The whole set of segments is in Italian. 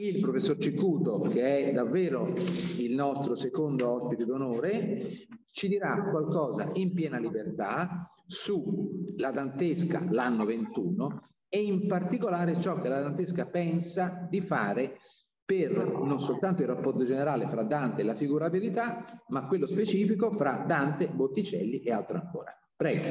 il professor Cicuto, che è davvero il nostro secondo ospite d'onore, ci dirà qualcosa in piena libertà sulla Dantesca l'anno 21 e in particolare ciò che la Dantesca pensa di fare per non soltanto il rapporto generale fra Dante e la figurabilità, ma quello specifico fra Dante, Botticelli e altro ancora. Prego.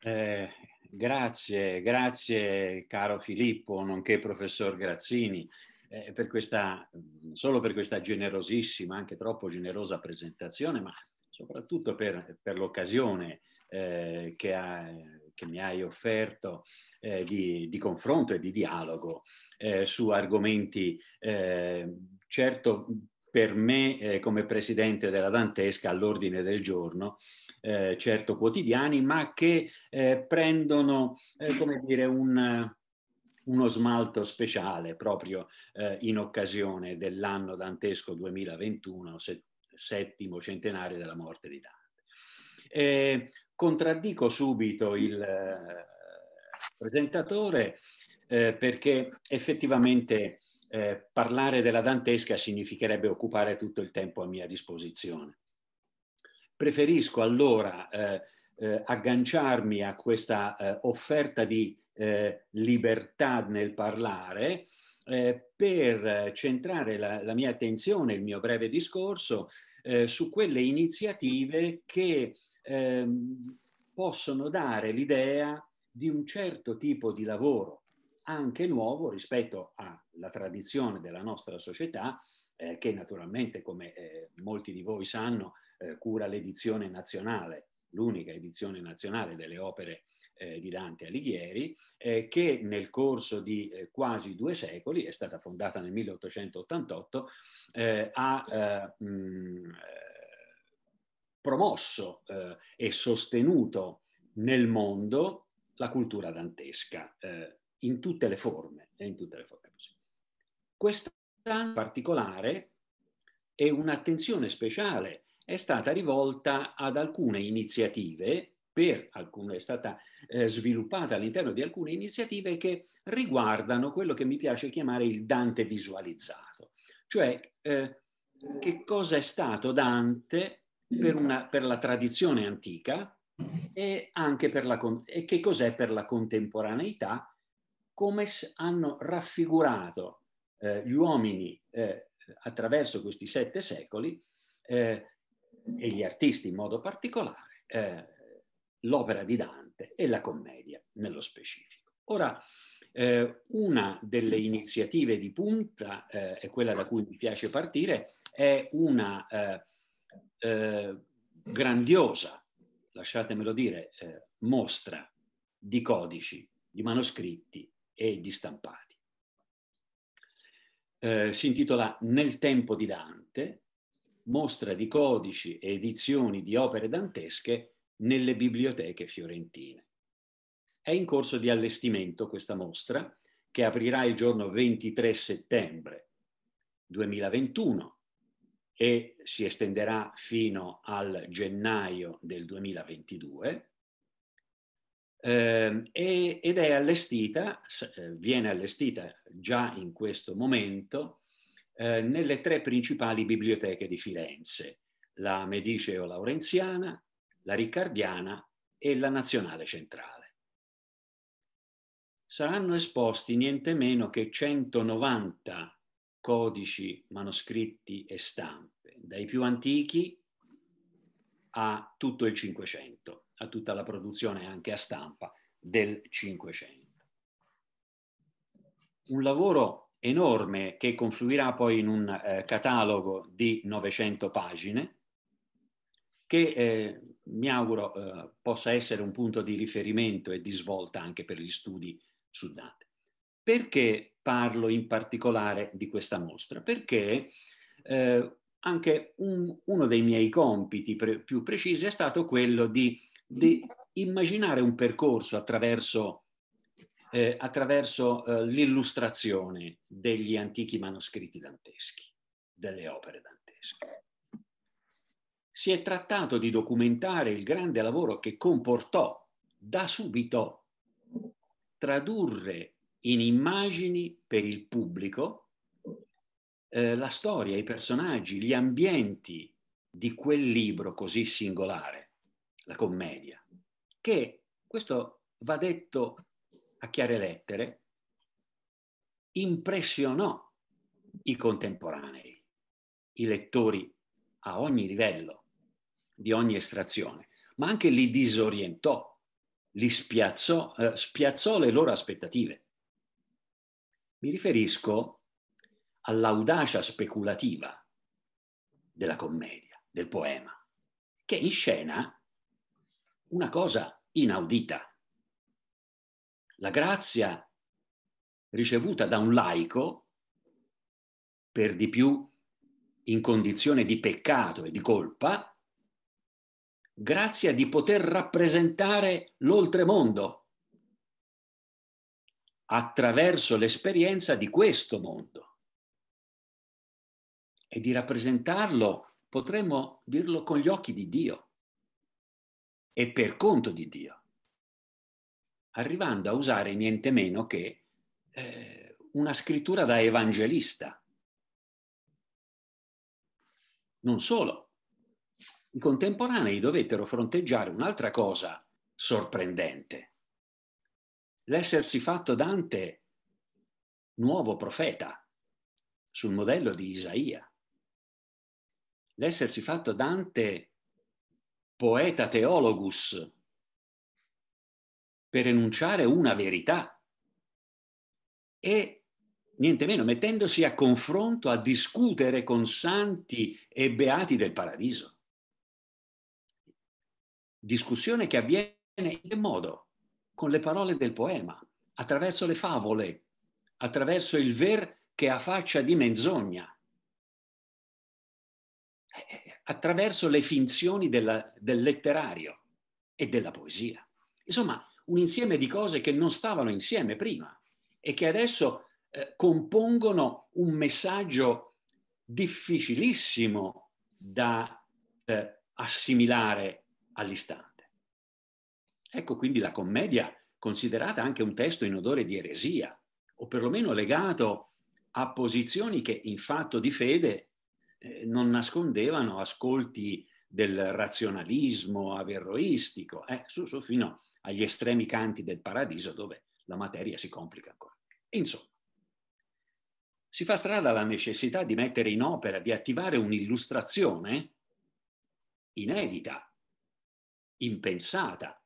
Eh, Grazie, grazie caro Filippo, nonché professor Grazzini, eh, per questa, mm, solo per questa generosissima, anche troppo generosa presentazione, ma soprattutto per, per l'occasione eh, che, che, mi hai offerto eh, di, di, confronto e di dialogo eh, su argomenti eh, certo per me eh, come presidente della Dantesca all'ordine del giorno, eh, certo quotidiani, ma che eh, prendono, eh, come dire, un, uno smalto speciale proprio eh, in occasione dell'anno dantesco 2021, se, settimo centenario della morte di Dante. contraddico subito il eh, presentatore eh, perché effettivamente parlare della dantesca significherebbe occupare tutto il tempo a mia disposizione preferisco allora eh, eh, agganciarmi a questa eh, offerta di eh, libertà nel parlare eh, per centrare la, la, mia attenzione, il mio breve discorso, eh, su quelle iniziative che ehm, possono dare l'idea di un certo tipo di lavoro, anche nuovo rispetto alla tradizione della nostra società, che naturalmente, come molti di voi sanno, eh, cura l'edizione nazionale, l'unica edizione nazionale delle opere eh, di Dante Alighieri, eh, che nel corso di eh, quasi due secoli, è stata fondata nel 1888, eh, ha eh, mh, eh, promosso e sostenuto nel mondo la cultura dantesca in tutte le forme. In tutte le forme Quest'anno in particolare è un'attenzione speciale è stata rivolta ad alcune iniziative, per alcune, è stata eh, sviluppata all'interno di alcune iniziative che riguardano quello che mi piace chiamare il Dante visualizzato, cioè eh, che cosa è stato Dante per, una, per la tradizione antica e, la, e che cos'è per la contemporaneità, come hanno raffigurato eh, gli uomini eh, attraverso questi sette secoli eh, e gli artisti in modo particolare, eh, l'opera di Dante e la commedia nello specifico. Ora, eh, una delle iniziative di punta, eh, quella da cui mi piace partire, è una eh, eh, grandiosa, lasciatemelo dire, eh, mostra di codici, di manoscritti e di stampati. si intitola Nel tempo di Dante, mostra di codici e edizioni di opere dantesche nelle biblioteche fiorentine. È in corso di allestimento questa mostra, che aprirà il giorno 23 settembre 2021 e si estenderà fino al gennaio del 2022 ehm, ed è allestita, eh, viene allestita già in questo momento eh, nelle tre principali biblioteche di Firenze, la Mediceo Laurenziana, la Riccardiana e la Nazionale Centrale. Saranno esposti niente meno che 190 codici, manoscritti e stampe, dai più antichi a tutto il Cinquecento, a tutta la produzione anche a stampa del Cinquecento. Un lavoro enorme che confluirà poi in un eh, catalogo di 900 pagine che eh, mi auguro eh, possa essere un punto di riferimento e di svolta anche per gli studi su Dante. Perché parlo in particolare di questa mostra? Perché eh, anche un, uno dei miei compiti pre più precisi è stato quello di, di immaginare un percorso attraverso eh, attraverso eh, l'illustrazione degli antichi manoscritti danteschi, delle opere dantesche. Si è trattato di documentare il grande lavoro che comportò da subito tradurre in immagini per il pubblico eh, la storia, i personaggi, gli ambienti di quel libro così singolare, la commedia, che questo va detto a chiare lettere, impressionò i contemporanei, i lettori a ogni livello, di ogni estrazione, ma anche li disorientò, li spiazzò, eh, spiazzò le loro aspettative. Mi riferisco all'audacia speculativa della commedia, del poema, che in scena una cosa inaudita. La grazia ricevuta da un laico, per di più in condizione di peccato e di colpa, grazia di poter rappresentare l'oltremondo attraverso l'esperienza di questo mondo. E di rappresentarlo, potremmo dirlo, con gli occhi di Dio e per conto di Dio arrivando a usare niente meno che eh, una scrittura da evangelista. Non solo, i contemporanei dovettero fronteggiare un'altra cosa sorprendente, l'essersi fatto Dante nuovo profeta sul modello di Isaia, l'essersi fatto Dante poeta teologus per enunciare una verità e niente meno mettendosi a confronto, a discutere con santi e beati del paradiso. Discussione che avviene in che modo? Con le parole del poema, attraverso le favole, attraverso il ver che ha faccia di menzogna, attraverso le finzioni della, del letterario e della poesia. Insomma, un insieme di cose che non stavano insieme prima e che adesso eh, compongono un messaggio difficilissimo da eh, assimilare all'istante. Ecco quindi la commedia considerata anche un testo in odore di eresia, o perlomeno legato a posizioni che in fatto di fede eh, non nascondevano ascolti del razionalismo averroistico, eh, su, su, fino agli estremi canti del paradiso dove la materia si complica ancora. Insomma, si fa strada la necessità di mettere in opera, di attivare un'illustrazione inedita, impensata,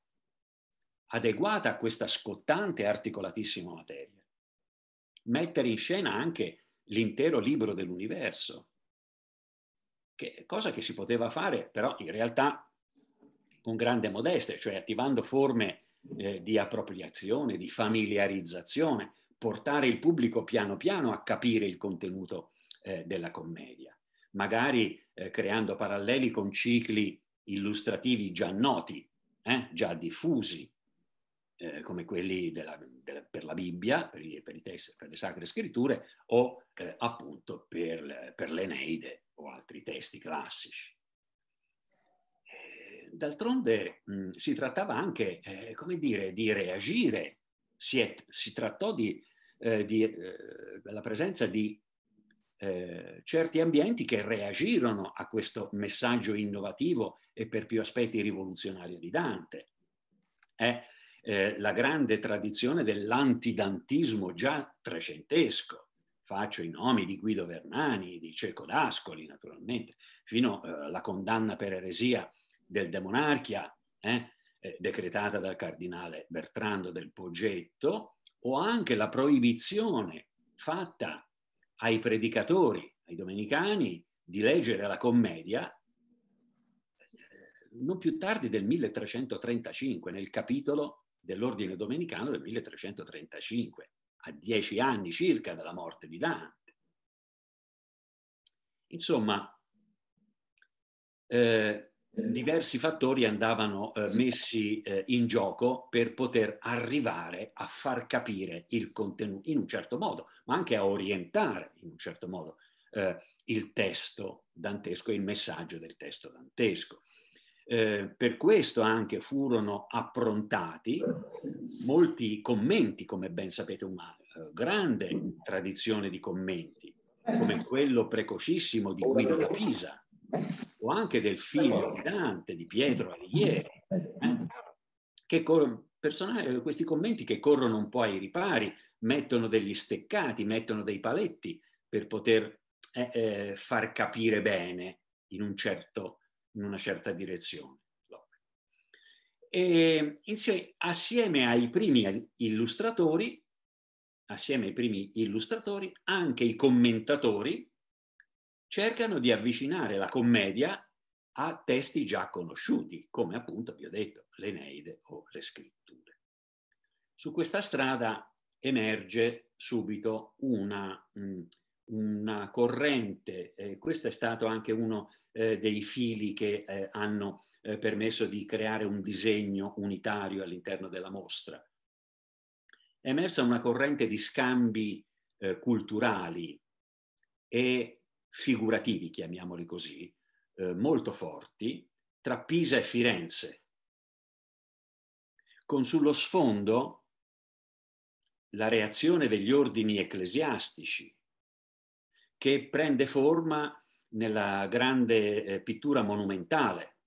adeguata a questa scottante e articolatissima materia. Mettere in scena anche l'intero libro dell'universo, che, cosa che si poteva fare però in realtà con grande modestia, cioè attivando forme eh, di appropriazione, di familiarizzazione, portare il pubblico piano piano a capire il contenuto eh, della commedia, magari eh, creando paralleli con cicli illustrativi già noti, eh, già diffusi, eh, come quelli della, della, per la Bibbia, per, i, per, i testi, per le sacre scritture o eh, appunto per, per l'Eneide o altri testi classici. Eh, d'altronde mm, si trattava anche, eh, come dire, di reagire, si, è, si trattò di, eh, di, eh, della presenza di eh, certi ambienti che reagirono a questo messaggio innovativo e per più aspetti rivoluzionario di Dante. È eh, la grande tradizione dell'antidantismo già trecentesco, faccio i nomi di Guido Vernani, di Cecco d'Ascoli naturalmente, fino eh, alla condanna per eresia del De Monarchia, eh, eh, decretata dal cardinale Bertrando del Poggetto, o anche la proibizione fatta ai predicatori, ai domenicani, di leggere la commedia eh, non più tardi del 1335, nel capitolo dell'ordine domenicano del 1335 a dieci anni circa dalla morte di Dante. Insomma, eh, diversi fattori andavano eh, messi eh, in gioco per poter arrivare a far capire il contenuto in un certo modo, ma anche a orientare in un certo modo eh, il testo dantesco e il messaggio del testo dantesco. Eh, per questo anche furono approntati molti commenti, come ben sapete, una eh, grande tradizione di commenti, come quello precocissimo di Guido da Pisa, o anche del figlio di Dante, di Pietro Alighieri, eh, che questi commenti che corrono un po' ai ripari, mettono degli steccati, mettono dei paletti per poter eh, far capire bene in un certo in una certa direzione. E insieme, assieme ai primi illustratori, assieme ai primi illustratori, anche i commentatori cercano di avvicinare la commedia a testi già conosciuti, come appunto vi ho detto, l'Eneide o le scritture. Su questa strada emerge subito una, una corrente, eh, questo è stato anche uno eh, dei fili che eh, hanno eh, permesso di creare un disegno unitario all'interno della mostra. È emersa una corrente di scambi eh, culturali e figurativi, chiamiamoli così, eh, molto forti tra Pisa e Firenze, con sullo sfondo la reazione degli ordini ecclesiastici che prende forma nella grande eh, pittura monumentale.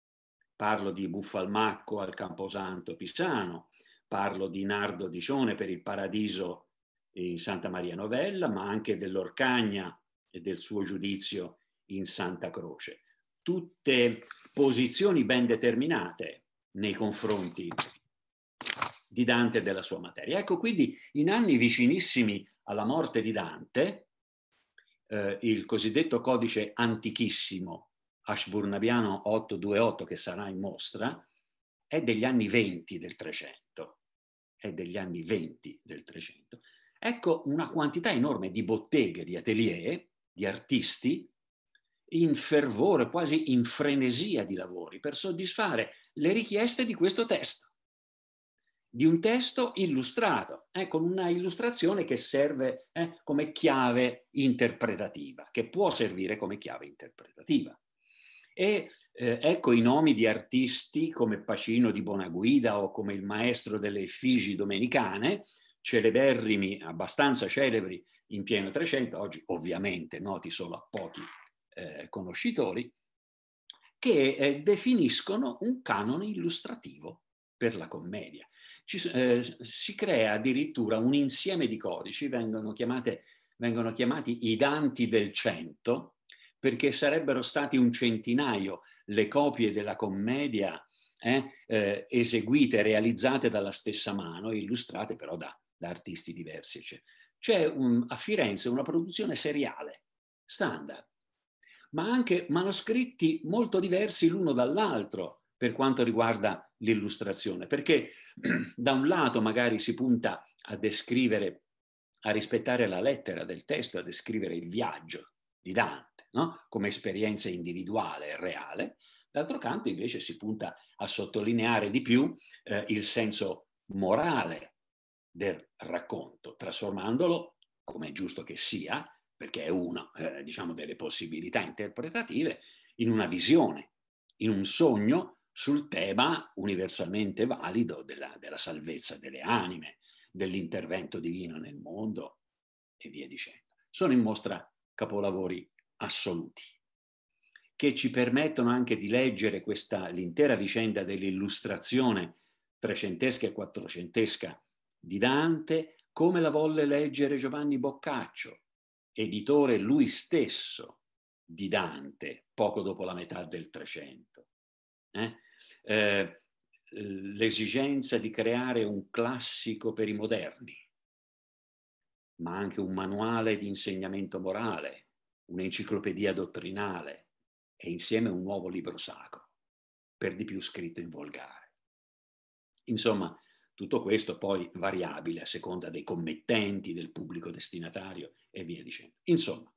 Parlo di Buffalmacco al Camposanto Pisano, parlo di Nardo Dicione per il Paradiso in Santa Maria Novella, ma anche dell'Orcagna e del suo giudizio in Santa Croce. Tutte posizioni ben determinate nei confronti di Dante e della sua materia. Ecco, quindi in anni vicinissimi alla morte di Dante, eh, il cosiddetto codice antichissimo Ashburnabiano 828 che sarà in mostra è degli anni 20 del 300, è degli anni 20 del 300. Ecco una quantità enorme di botteghe, di atelier, di artisti in fervore, quasi in frenesia di lavori per soddisfare le richieste di questo testo di un testo illustrato, eh, con una illustrazione che serve eh, come chiave interpretativa, che può servire come chiave interpretativa. E eh, ecco i nomi di artisti come Pacino di Bonaguida o come il maestro delle effigi domenicane, celeberrimi, abbastanza celebri in pieno Trecento, oggi ovviamente noti solo a pochi eh, conoscitori, che eh, definiscono un canone illustrativo per la commedia ci, eh, si crea addirittura un insieme di codici, vengono, chiamate, vengono chiamati i danti del cento, perché sarebbero stati un centinaio le copie della commedia eh, eh, eseguite, realizzate dalla stessa mano, illustrate però da, da artisti diversi. Eccetera. C'è un, a Firenze una produzione seriale, standard, ma anche manoscritti molto diversi l'uno dall'altro per quanto riguarda l'illustrazione, perché da un lato magari si punta a descrivere, a rispettare la lettera del testo, a descrivere il viaggio di Dante no? come esperienza individuale e reale, d'altro canto invece si punta a sottolineare di più eh, il senso morale del racconto, trasformandolo, come è giusto che sia, perché è una eh, diciamo, delle possibilità interpretative, in una visione, in un sogno sul tema universalmente valido della, della salvezza delle anime, dell'intervento divino nel mondo e via dicendo. Sono in mostra capolavori assoluti che ci permettono anche di leggere questa, l'intera vicenda dell'illustrazione trecentesca e quattrocentesca di Dante come la volle leggere Giovanni Boccaccio, editore lui stesso di Dante poco dopo la metà del Trecento. Eh? Eh, l'esigenza di creare un classico per i moderni, ma anche un manuale di insegnamento morale, un'enciclopedia dottrinale e insieme un nuovo libro sacro, per di più scritto in volgare. Insomma, tutto questo poi variabile a seconda dei commettenti, del pubblico destinatario e via dicendo. Insomma,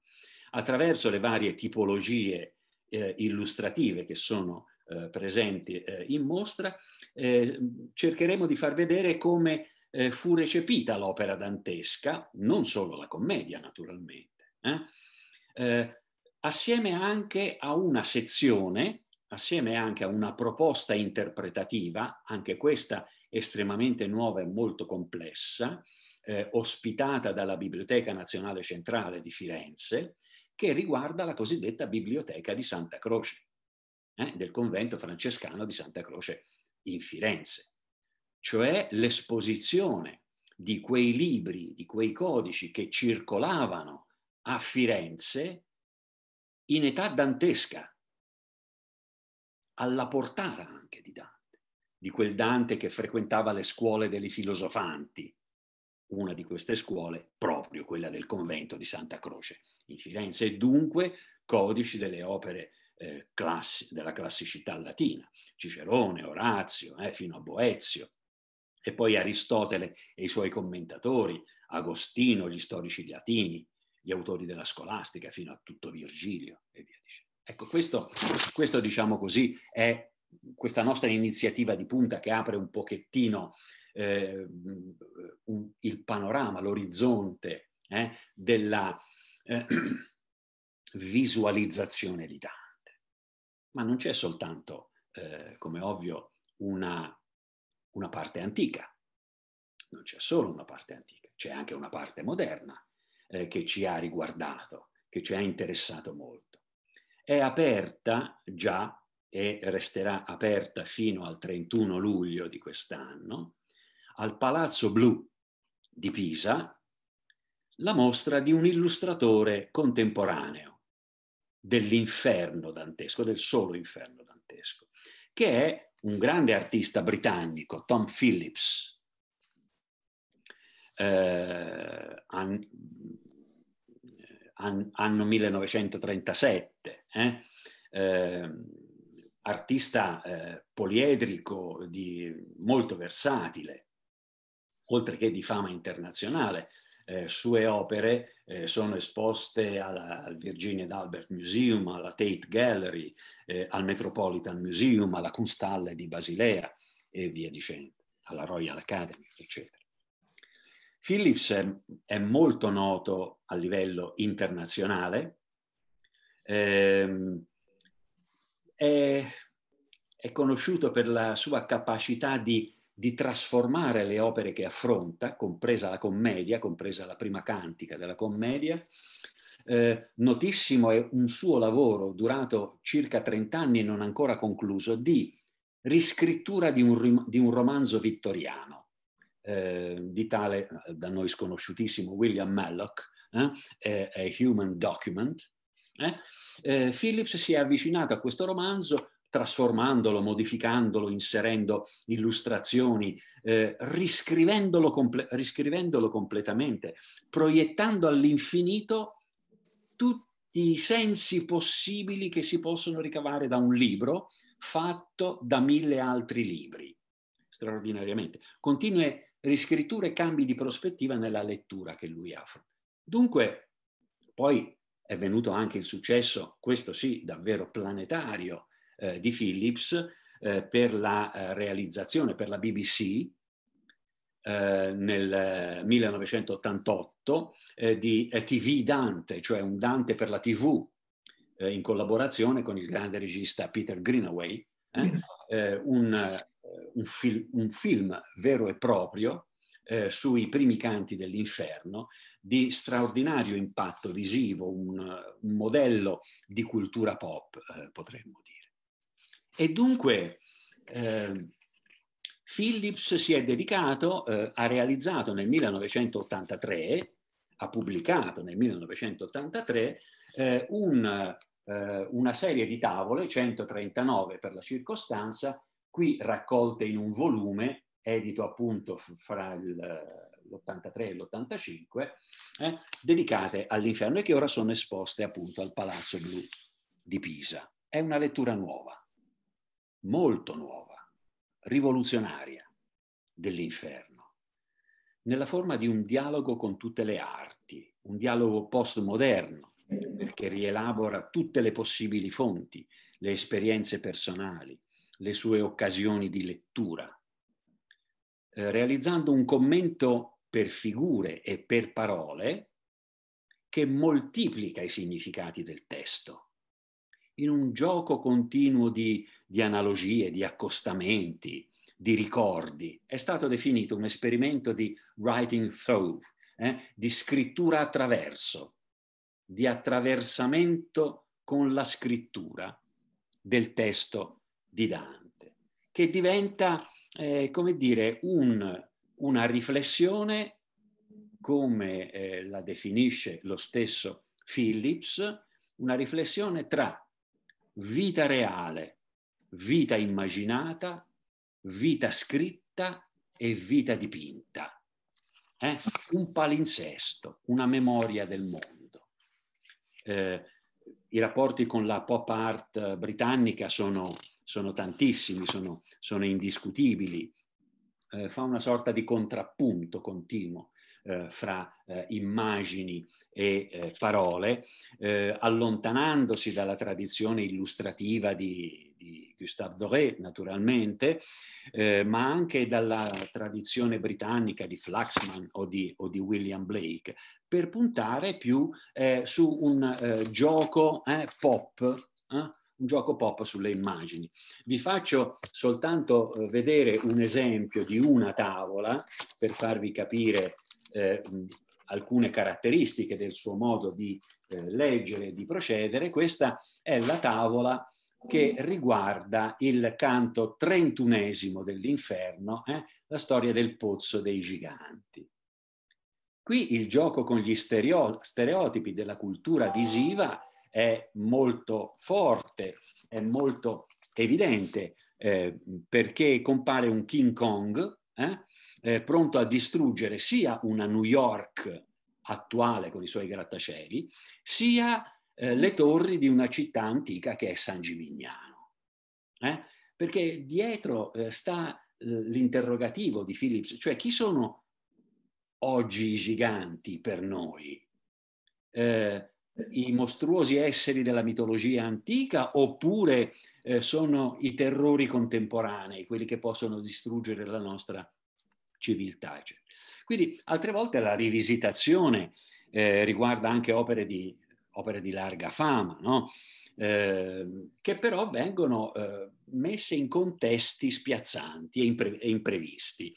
attraverso le varie tipologie eh, illustrative che sono eh, presenti eh, in mostra, eh, cercheremo di far vedere come eh, fu recepita l'opera dantesca, non solo la commedia naturalmente, eh, eh, assieme anche a una sezione, assieme anche a una proposta interpretativa, anche questa estremamente nuova e molto complessa, ospitata dalla Biblioteca Nazionale Centrale di Firenze, che riguarda la cosiddetta Biblioteca di Santa Croce eh, del convento francescano di Santa Croce in Firenze, cioè l'esposizione di quei libri, di quei codici che circolavano a Firenze in età dantesca, alla portata anche di Dante, di quel Dante che frequentava le scuole delle filosofanti, una di queste scuole proprio quella del convento di Santa Croce in Firenze, e dunque codici delle opere eh, classi, della classicità latina, Cicerone, Orazio, eh, fino a Boezio, e poi Aristotele e i suoi commentatori, Agostino, gli storici latini, gli autori della scolastica, fino a tutto Virgilio e via dicendo. Ecco, questo, questo diciamo così è questa nostra iniziativa di punta che apre un pochettino eh, un, il panorama, l'orizzonte eh, della eh, visualizzazione d'Italia ma non c'è soltanto, eh, come ovvio, una, una parte antica, non c'è solo una parte antica, c'è anche una parte moderna eh, che ci ha riguardato, che ci ha interessato molto. È aperta già e resterà aperta fino al 31 luglio di quest'anno al Palazzo Blu di Pisa la mostra di un illustratore contemporaneo dell'inferno dantesco, del solo inferno dantesco, che è un grande artista britannico, Tom Phillips, eh, an, an, anno 1937, eh, ehm, eh, artista poliedrico di, molto versatile, oltre che di fama internazionale, eh, sue opere eh, sono esposte alla, al Virginia d'Albert Museum, alla Tate Gallery, eh, al Metropolitan Museum, alla Kunsthalle di Basilea e via dicendo, alla Royal Academy, eccetera. Phillips è, è molto noto a livello internazionale, ehm, è, è conosciuto per la sua capacità di di trasformare le opere che affronta, compresa la commedia, compresa la prima cantica della commedia. Eh, notissimo è un suo lavoro durato circa 30 anni e non ancora concluso di riscrittura di un, di un romanzo vittoriano eh, di tale eh, da noi sconosciutissimo William Mallock, eh, A Human Document. Eh. Eh, Phillips si è avvicinato a questo romanzo trasformandolo, modificandolo, inserendo illustrazioni, eh, riscrivendolo, comple riscrivendolo completamente, proiettando all'infinito tutti i sensi possibili che si possono ricavare da un libro fatto da mille altri libri, straordinariamente. Continue riscritture e cambi di prospettiva nella lettura che lui ha. Dunque, poi è venuto anche il successo, questo sì, davvero planetario, eh, di Philips eh, per la eh, realizzazione per la BBC eh, nel 1988 eh, eh, di TV Dante, cioè un Dante per la TV in collaborazione con il grande regista Peter Greenaway, un, un, fil un film vero e proprio eh, sui primi canti dell'inferno, di straordinario impatto visivo, un, un, modello di cultura pop, eh, potremmo dire. E dunque eh, Phillips si è dedicato, eh, ha realizzato nel 1983, ha pubblicato nel 1983 eh, un, eh, una serie di tavole, 139 per la circostanza, qui raccolte in un volume, edito appunto fra l'83 e l'85, eh, dedicate all'inferno e che ora sono esposte appunto al Palazzo Blu di Pisa. È una lettura nuova molto nuova, rivoluzionaria dell'inferno, nella forma di un dialogo con tutte le arti, un dialogo postmoderno, perché rielabora tutte le possibili fonti, le esperienze personali, le sue occasioni di lettura, eh, realizzando un commento per figure e per parole che moltiplica i significati del testo, in un gioco continuo di di analogie, di accostamenti, di ricordi. È stato definito un esperimento di writing through, eh, di scrittura attraverso, di attraversamento con la scrittura del testo di Dante, che diventa, eh, come dire, un, una riflessione, come eh, la definisce lo stesso Phillips, una riflessione tra vita reale vita immaginata, vita scritta e vita dipinta. Eh? Un palinsesto, una memoria del mondo. Eh, I rapporti con la pop art britannica sono, sono tantissimi, sono, sono indiscutibili. Eh, fa una sorta di contrappunto continuo eh, fra eh, immagini e eh, parole, allontanandosi dalla tradizione illustrativa di, di Gustave Doré naturalmente, eh, ma anche dalla tradizione britannica di Flaxman o di, o di William Blake, per puntare più eh, su un eh, gioco eh, pop. Eh, un gioco pop sulle immagini. Vi faccio soltanto eh, vedere un esempio di una tavola per farvi capire alcune caratteristiche del suo modo di eh, leggere e di procedere. Questa è la tavola che mm. riguarda il canto trentunesimo dell'inferno, eh, la storia del pozzo dei giganti. Qui il gioco con gli stereotipi della cultura visiva è molto forte, è molto evidente, eh, perché compare un King Kong eh, eh pronto a distruggere sia una New York attuale con i suoi grattacieli, sia eh, le torri di una città antica che è San Gimignano. Eh? Perché dietro eh, sta eh, l'interrogativo di Philips, cioè chi sono oggi i giganti per noi? Eh, I mostruosi esseri della mitologia antica oppure sono i terrori contemporanei, quelli che possono distruggere la nostra civiltà? Quindi altre volte la rivisitazione eh, riguarda anche opere di opere di larga fama, no? eh, che però vengono eh, messe in contesti spiazzanti e, impre- e imprevisti.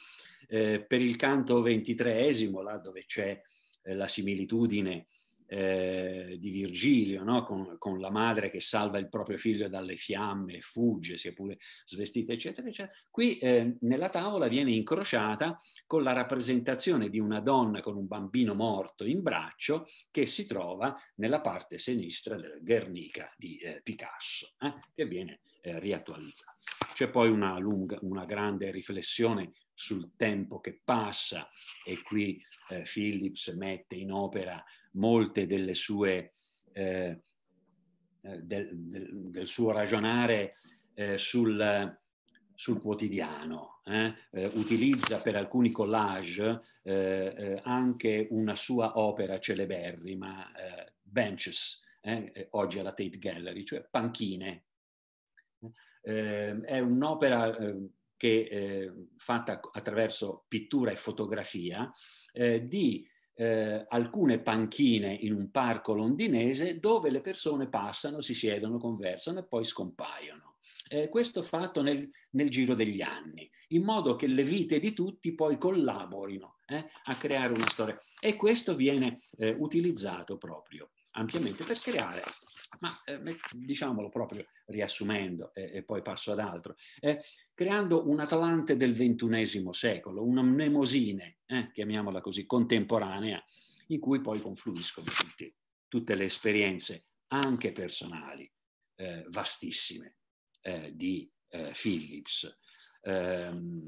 Eh, per il canto ventitreesimo, là dove c'è eh, la similitudine eh, di Virgilio, no? con, con, la madre che salva il proprio figlio dalle fiamme, fugge, sia pure svestita, eccetera, eccetera. Qui eh, nella tavola viene incrociata con la rappresentazione di una donna con un bambino morto in braccio che si trova nella parte sinistra del Guernica di eh, Picasso, eh, che viene eh, riattualizzata. C'è poi una, lunga, una grande riflessione sul tempo che passa e qui eh, Phillips mette in opera molte delle sue, eh, eh, del, del, del, suo ragionare eh, sul, sul, quotidiano. Eh? eh utilizza per alcuni collage eh, anche una sua opera celeberrima, Benches, oggi alla Tate Gallery, cioè panchine. è un'opera che, fatta attraverso pittura e fotografia di eh, alcune panchine in un parco londinese dove le persone passano, si siedono, conversano e poi scompaiono. Eh, questo fatto nel, nel, giro degli anni, in modo che le vite di tutti poi collaborino eh, a creare una storia. E questo viene eh, utilizzato proprio ampiamente per creare, ma eh, diciamolo proprio riassumendo eh, e poi passo ad altro, eh, creando un Atlante del XXI secolo, una mnemosine, eh, chiamiamola così, contemporanea, in cui poi confluiscono tutti, tutte le esperienze, anche personali, eh, vastissime, eh, di Phillips. Ehm,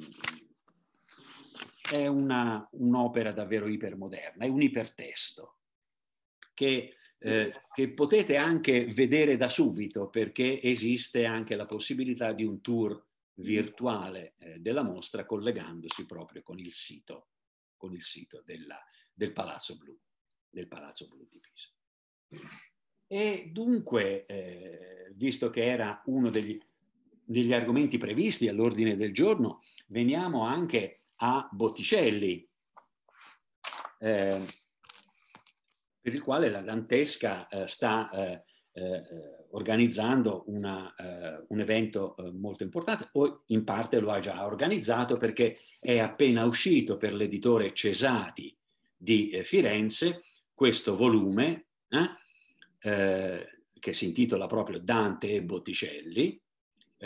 è una, un'opera davvero ipermoderna, è un ipertesto, che, eh, che, potete anche vedere da subito perché esiste anche la possibilità di un tour virtuale eh, della mostra collegandosi proprio con il sito, con il sito della, del Palazzo Blu, del Palazzo Blu di Pisa. E dunque, eh, visto che era uno degli, degli argomenti previsti all'ordine del giorno, veniamo anche a Botticelli. Eh, per il quale la Dantesca eh, sta eh, eh organizzando una, eh, un evento eh, molto importante o in parte lo ha già organizzato perché è appena uscito per l'editore Cesati di Firenze questo volume che si intitola proprio Dante e Botticelli,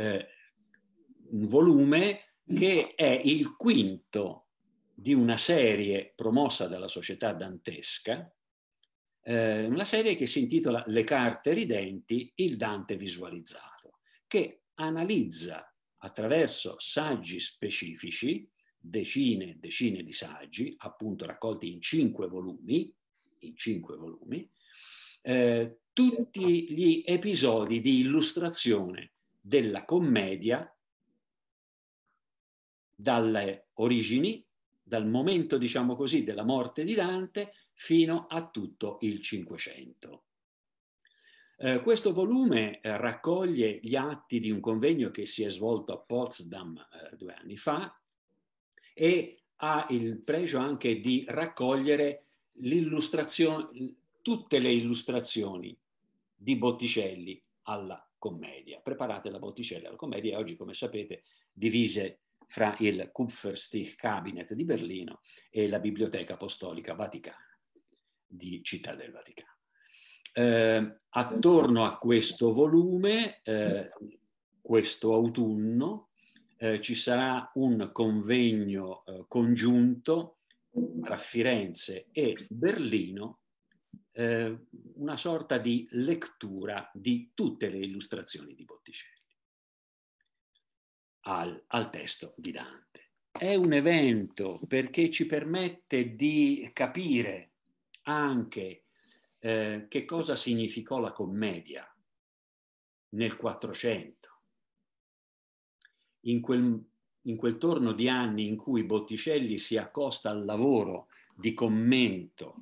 un volume che è il quinto di una serie promossa dalla società dantesca eh, una serie che si intitola Le carte ridenti, il Dante visualizzato, che analizza attraverso saggi specifici, decine e decine di saggi, appunto raccolti in cinque volumi, in cinque volumi eh, tutti gli episodi di illustrazione della commedia dalle origini, dal momento, diciamo così, della morte di Dante fino a tutto il Cinquecento. Eh, questo volume eh, raccoglie gli atti di un convegno che si è svolto a Potsdam eh, due anni fa e ha il pregio anche di raccogliere tutte le illustrazioni di Botticelli alla commedia, preparate da Botticelli alla commedia e oggi, come sapete, divise fra il Kupferstich Cabinet di Berlino e la Biblioteca Apostolica Vaticana di Città del Vaticano. Eh, attorno a questo volume, eh, questo autunno, eh, ci sarà un convegno eh, congiunto tra Firenze e Berlino, eh, una sorta di lettura di tutte le illustrazioni di Botticelli al, al testo di Dante. È un evento perché ci permette di capire anche eh, che cosa significò la commedia nel 400, in quel, in quel torno di anni in cui Botticelli si accosta al lavoro di commento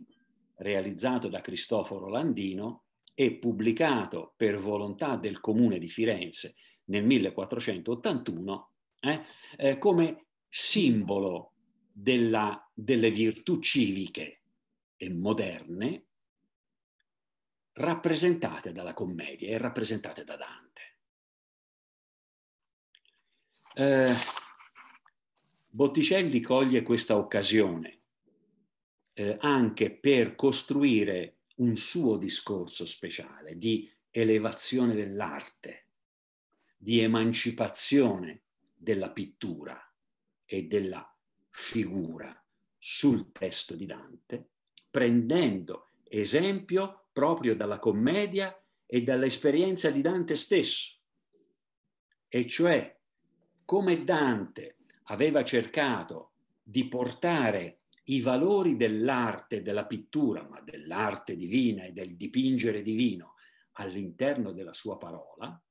realizzato da Cristoforo Landino e pubblicato per volontà del comune di Firenze nel 1481 eh, eh, come simbolo della, delle virtù civiche e moderne rappresentate dalla commedia e rappresentate da Dante. Eh, Botticelli coglie questa occasione eh, anche per costruire un suo discorso speciale di elevazione dell'arte, di emancipazione della pittura e della figura sul testo di Dante prendendo esempio proprio dalla commedia e dall'esperienza di Dante stesso. E cioè, come Dante aveva cercato di portare i valori dell'arte, della pittura, ma dell'arte divina e del dipingere divino all'interno della sua parola,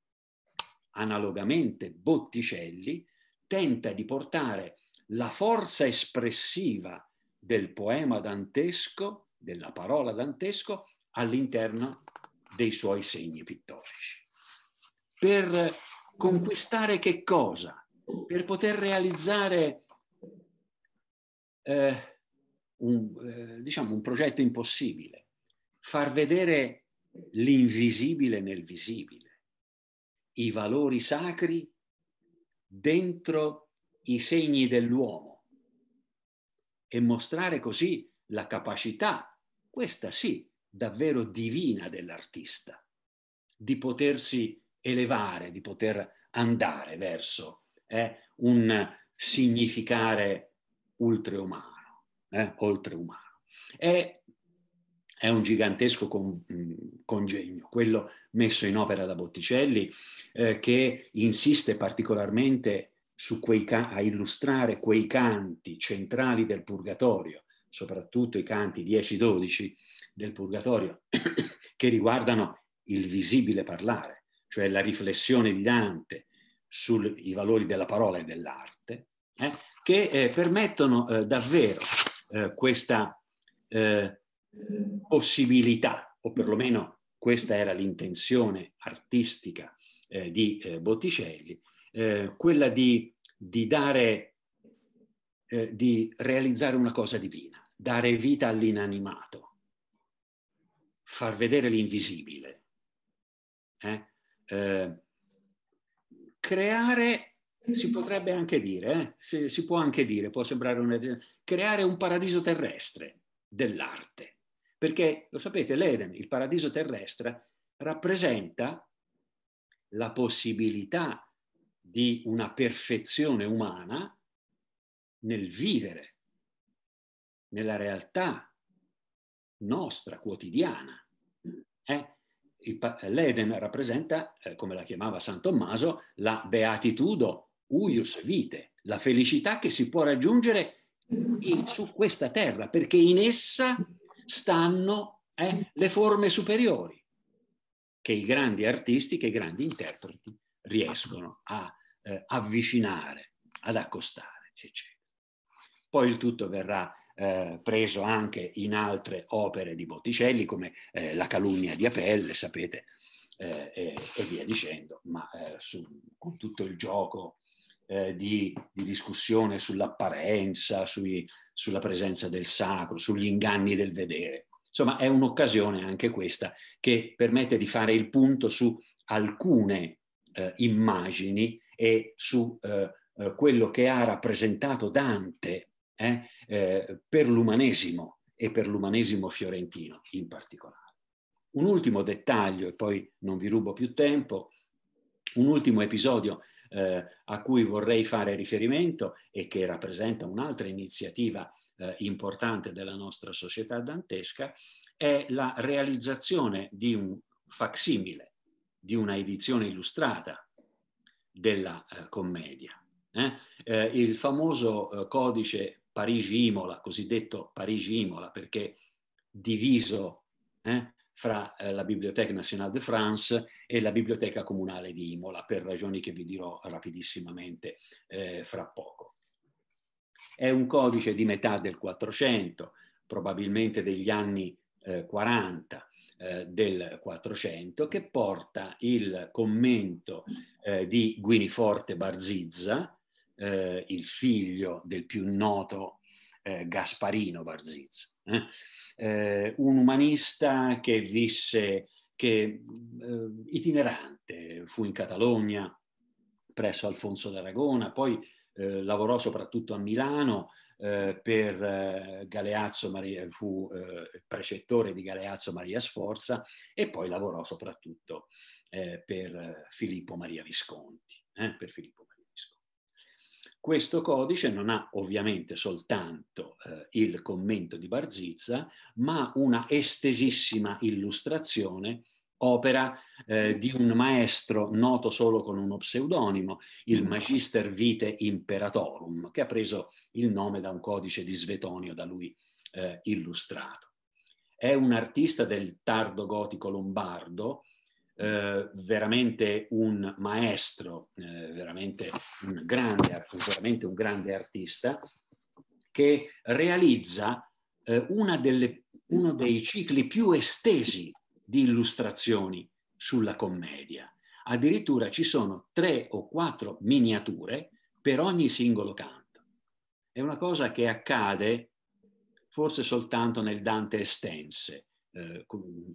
analogamente Botticelli tenta di portare la forza espressiva del poema dantesco, della parola dantesco, all'interno dei suoi segni pittorici. Per conquistare che cosa? Per poter realizzare eh, un, eh, diciamo un progetto impossibile, far vedere l'invisibile nel visibile, i valori sacri dentro i segni dell'uomo e mostrare così la capacità, questa sì, davvero divina dell'artista, di potersi elevare, di poter andare verso eh, un significare ultreumano, eh, oltreumano. È, è un gigantesco con, congegno, quello messo in opera da Botticelli, eh, che insiste particolarmente quei, a illustrare quei canti centrali del Purgatorio, soprattutto i canti 10-12 del Purgatorio, che riguardano il visibile parlare, cioè la riflessione di Dante sui valori della parola e dell'arte, eh, che eh, permettono eh, davvero eh, questa eh, possibilità, o perlomeno questa era l'intenzione artistica eh, di Botticelli, eh, quella di, di dare, eh, di realizzare una cosa divina, dare vita all'inanimato, far vedere l'invisibile, eh? eh creare, si potrebbe anche dire, eh? si, si, può anche dire, può sembrare un... creare un paradiso terrestre dell'arte, perché lo sapete, l'Eden, il paradiso terrestre, rappresenta la possibilità di una perfezione umana nel vivere, nella realtà nostra, quotidiana. Eh? L'Eden rappresenta, eh, come la chiamava San Tommaso, la beatitudo uius vite, la felicità che si può raggiungere in, su questa terra, perché in essa stanno eh, le forme superiori che i grandi artisti, che i grandi interpreti riescono a eh, avvicinare, ad accostare, eccetera. Poi il tutto verrà eh, preso anche in altre opere di Botticelli come eh, La calunnia di Apelle, sapete, eh, e, e, via dicendo, ma eh, su, con tutto il gioco eh, di, di, discussione sull'apparenza, sulla presenza del sacro, sugli inganni del vedere. Insomma, è un'occasione anche questa che permette di fare il punto su alcune eh, immagini e su eh, eh, quello che ha rappresentato Dante eh, eh, per l'umanesimo e per l'umanesimo fiorentino in particolare. Un ultimo dettaglio, e poi non vi rubo più tempo, un ultimo episodio eh, a cui vorrei fare riferimento e che rappresenta un'altra iniziativa importante della nostra società dantesca, è la realizzazione di un facsimile di una edizione illustrata della eh, commedia. Eh? Eh, il famoso eh, codice Parigi-Imola, cosiddetto Parigi-Imola, perché diviso eh, fra eh, la Bibliothèque Nationale de France e la Biblioteca Comunale di Imola, per ragioni che vi dirò rapidissimamente fra poco. È un codice di metà del 400, probabilmente degli anni 40, eh, del 400 che porta il commento eh, di Guiniforte Barzizza, eh, il figlio del più noto eh, Gasparino Barzizza, eh. un umanista che visse, che itinerante, fu in Catalogna presso Alfonso d'Aragona, poi eh, lavorò soprattutto a Milano eh, per eh, Galeazzo Maria, fu eh, precettore di Galeazzo Maria Sforza e poi lavorò soprattutto eh, per Filippo Maria Visconti. Per Filippo Maria Visconti. Questo codice non ha ovviamente soltanto il commento di Barzizza, ma una estesissima illustrazione opera eh, mm. di un maestro noto solo con uno pseudonimo, il Magister Vitae Imperatorum, che ha preso il nome da un codice di Svetonio da lui eh, illustrato. È un artista del tardo gotico lombardo, eh, veramente un maestro, eh, veramente un, grande, veramente un grande artista, che realizza eh, una delle, uno dei cicli più estesi di illustrazioni sulla commedia. Addirittura ci sono tre o quattro miniature per ogni singolo canto. È una cosa che accade forse soltanto nel Dante estense eh,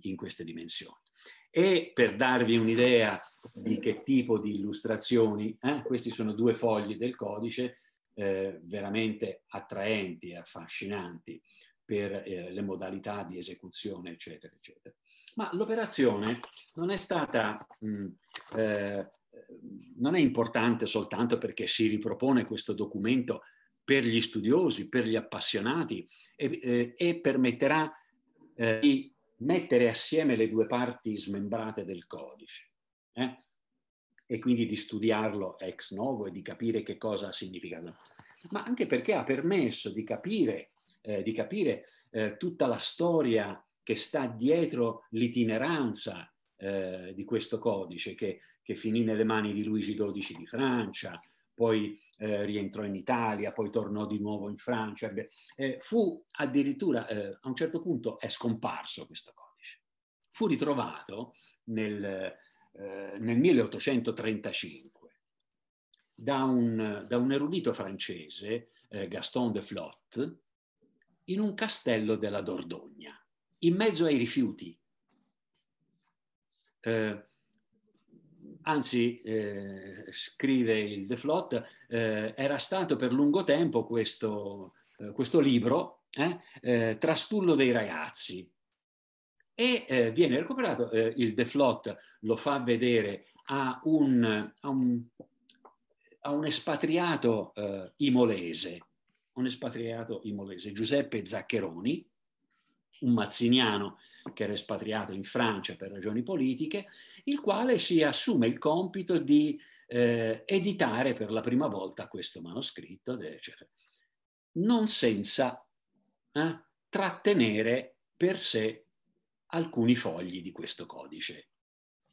in queste dimensioni. E per darvi un'idea di che tipo di illustrazioni, eh, questi sono due fogli del codice eh, veramente attraenti e affascinanti per eh, le modalità di esecuzione, eccetera, eccetera. Ma l'operazione non è stata, mh, mm, eh, non è importante soltanto perché si ripropone questo documento per gli studiosi, per gli appassionati e, eh, e permetterà eh, di mettere assieme le due parti smembrate del codice eh, e quindi di studiarlo ex novo e di capire che cosa ha significato, ma anche perché ha permesso di capire eh, di capire eh, tutta la storia che sta dietro l'itineranza eh, di questo codice che, che, finì nelle mani di Luigi XII di Francia, poi eh, rientrò in Italia, poi tornò di nuovo in Francia. Eh, fu addirittura, eh, a un certo punto è scomparso questo codice. Fu ritrovato nel, nel 1835 da un, da un erudito francese, Gaston de Flotte, in un castello della Dordogna, in mezzo ai rifiuti. Eh, anzi, eh, scrive il De Flot, eh, era stato per lungo tempo questo, eh, questo libro, eh, eh, Trastullo dei ragazzi, e viene recuperato, il De Flot lo fa vedere a un, a un, a un espatriato imolese, un espatriato imolese, Giuseppe Zaccheroni, un mazziniano che era espatriato in Francia per ragioni politiche, il quale si assume il compito di eh, editare per la prima volta questo manoscritto, eccetera. Non senza eh, trattenere per sé alcuni fogli di questo codice,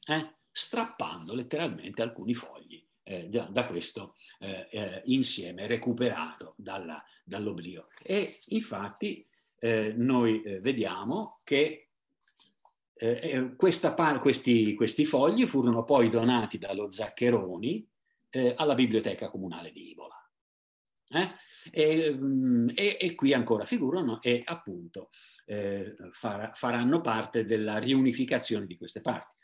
eh, strappando letteralmente alcuni fogli eh, da, da, questo eh, eh, insieme recuperato dalla, dall'oblio. E infatti eh, noi eh, vediamo che par- questi, questi, fogli furono poi donati dallo Zaccheroni alla biblioteca comunale di Ivola. Eh? E, mm, e, e, qui ancora figurano e appunto eh, far, faranno parte della riunificazione di queste parti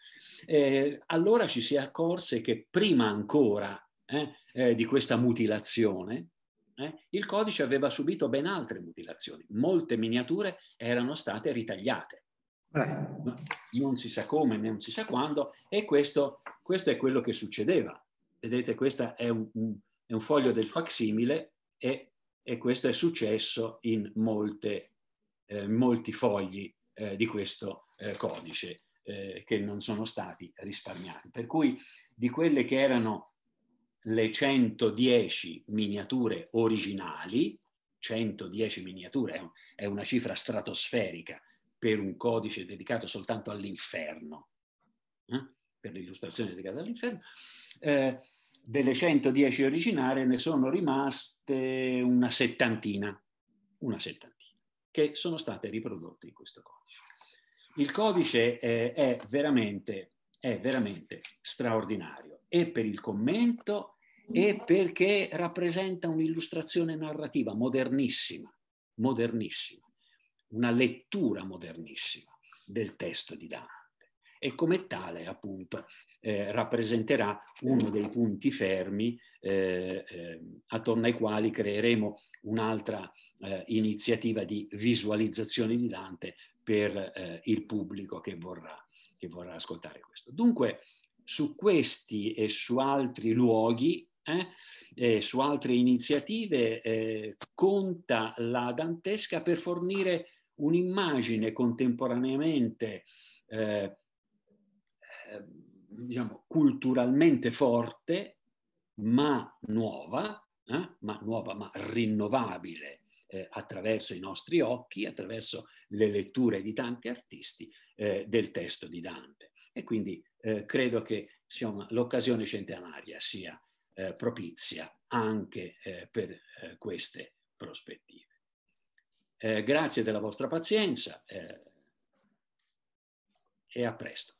eh, allora ci si accorse che prima ancora eh, eh di questa mutilazione, eh, il codice aveva subito ben altre mutilazioni. Molte miniature erano state ritagliate. Non si sa come, non si sa quando, e questo, questo è quello che succedeva. Vedete, questo è un, un, è un foglio del facsimile e, e, questo è successo in molte, eh, molti fogli eh, di questo eh, codice eh, che non sono stati risparmiati. Per cui di quelle che erano le 110 miniature originali, 110 miniature è una cifra stratosferica per un codice dedicato soltanto all'inferno, eh? per l'illustrazione dedicata all'inferno, eh, delle 110 originarie ne sono rimaste una settantina, una settantina, che sono state riprodotte in questo codice. Il codice eh, è, veramente, è veramente straordinario e per il commento e perché rappresenta un'illustrazione narrativa modernissima, modernissima, una lettura modernissima del testo di Dante e come tale appunto eh, rappresenterà uno dei punti fermi eh, eh, attorno ai quali creeremo un'altra eh, iniziativa di visualizzazione di Dante per eh, il pubblico che vorrà, che vorrà, ascoltare questo. Dunque, su questi e su altri luoghi, eh, eh, su altre iniziative, eh, conta la Dantesca per fornire un'immagine contemporaneamente eh, eh, diciamo, culturalmente forte, ma nuova, ma nuova, ma rinnovabile eh, attraverso i nostri occhi, attraverso le letture di tanti artisti eh, del testo di Dante. E quindi eh, credo che l'occasione centenaria sia eh, propizia anche eh, per eh, queste prospettive. grazie della vostra pazienza e a presto.